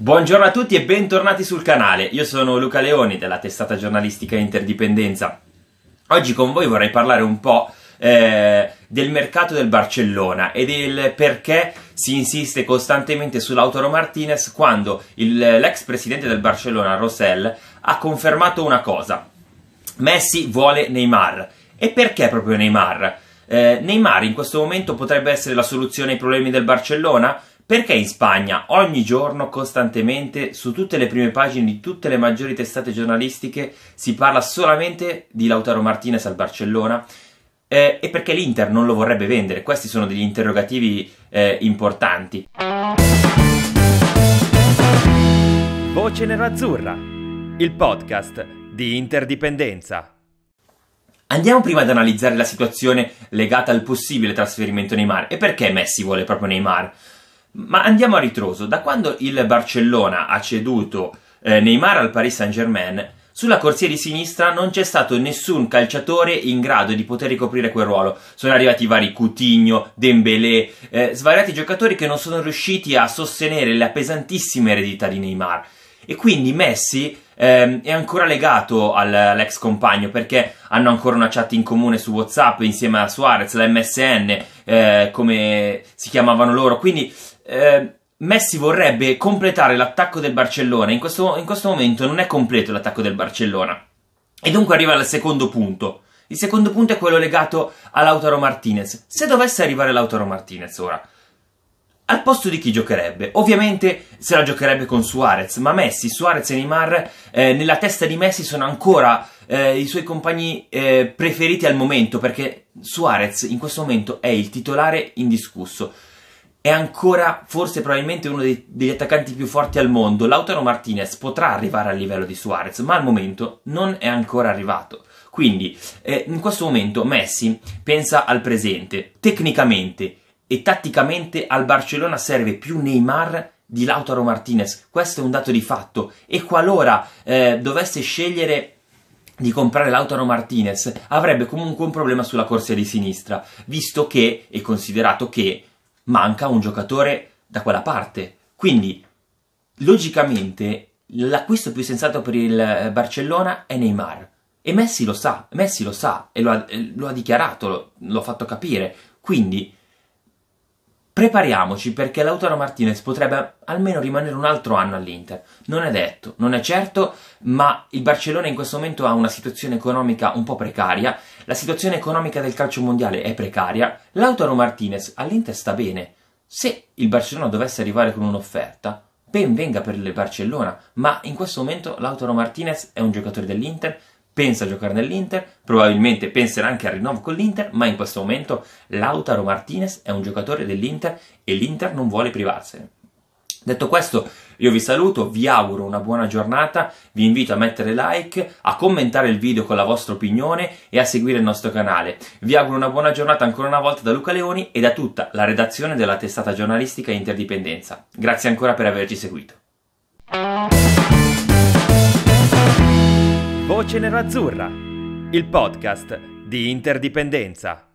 Buongiorno a tutti e bentornati sul canale. Io sono Luca Leoni della testata giornalistica Interdipendenza. Oggi con voi vorrei parlare un po' eh, del mercato del Barcellona e del perché si insiste costantemente sull'Autoro Martinez quando il, l'ex presidente del Barcellona, Rossell, ha confermato una cosa. Messi vuole Neymar. E perché proprio Neymar? Eh, Neymar in questo momento potrebbe essere la soluzione ai problemi del Barcellona? Perché in Spagna ogni giorno, costantemente, su tutte le prime pagine di tutte le maggiori testate giornalistiche si parla solamente di Lautaro Martinez al Barcellona? Eh, e perché l'Inter non lo vorrebbe vendere? Questi sono degli interrogativi eh, importanti. Voce Nerazzurra, il podcast di interdipendenza. Andiamo prima ad analizzare la situazione legata al possibile trasferimento Neymar e perché Messi vuole proprio Neymar. Ma andiamo a ritroso, da quando il Barcellona ha ceduto eh, Neymar al Paris Saint-Germain, sulla corsia di sinistra non c'è stato nessun calciatore in grado di poter ricoprire quel ruolo. Sono arrivati vari Coutinho, Dembélé, eh, svariati giocatori che non sono riusciti a sostenere la pesantissima eredità di Neymar. E quindi Messi ehm, è ancora legato al, all'ex compagno perché hanno ancora una chat in comune su WhatsApp insieme a Suarez, la MSN, eh, come si chiamavano loro. Quindi eh, Messi vorrebbe completare l'attacco del Barcellona. In questo, in questo momento non è completo l'attacco del Barcellona. E dunque arriva al secondo punto. Il secondo punto è quello legato all'Autaro Martinez. Se dovesse arrivare Lautaro Martinez ora al posto di chi giocherebbe? Ovviamente se la giocherebbe con Suarez, ma Messi, Suarez e Neymar eh, nella testa di Messi sono ancora eh, i suoi compagni eh, preferiti al momento perché Suarez in questo momento è il titolare indiscusso. È ancora forse probabilmente uno dei, degli attaccanti più forti al mondo. Lautaro Martinez potrà arrivare al livello di Suarez, ma al momento non è ancora arrivato. Quindi eh, in questo momento Messi pensa al presente. Tecnicamente e tatticamente al Barcellona serve più Neymar di Lautaro Martinez. Questo è un dato di fatto. E qualora eh, dovesse scegliere di comprare Lautaro Martinez, avrebbe comunque un problema sulla corsia di sinistra, visto che, e considerato che, manca un giocatore da quella parte. Quindi, logicamente, l'acquisto più sensato per il Barcellona è Neymar. E Messi lo sa, Messi lo sa e lo ha, lo ha dichiarato, lo, l'ho fatto capire. Quindi, Prepariamoci perché Lautaro Martinez potrebbe almeno rimanere un altro anno all'Inter. Non è detto, non è certo, ma il Barcellona in questo momento ha una situazione economica un po' precaria. La situazione economica del calcio mondiale è precaria. Lautaro Martinez all'Inter sta bene. Se il Barcellona dovesse arrivare con un'offerta, ben venga per il Barcellona, ma in questo momento Lautaro Martinez è un giocatore dell'Inter pensa a giocare nell'Inter, probabilmente penserà anche al rinnovo con l'Inter, ma in questo momento Lautaro Martinez è un giocatore dell'Inter e l'Inter non vuole privarsene. Detto questo, io vi saluto, vi auguro una buona giornata, vi invito a mettere like, a commentare il video con la vostra opinione e a seguire il nostro canale. Vi auguro una buona giornata ancora una volta da Luca Leoni e da tutta la redazione della testata giornalistica Interdipendenza. Grazie ancora per averci seguito. Voce Nerazzurra, il podcast di interdipendenza.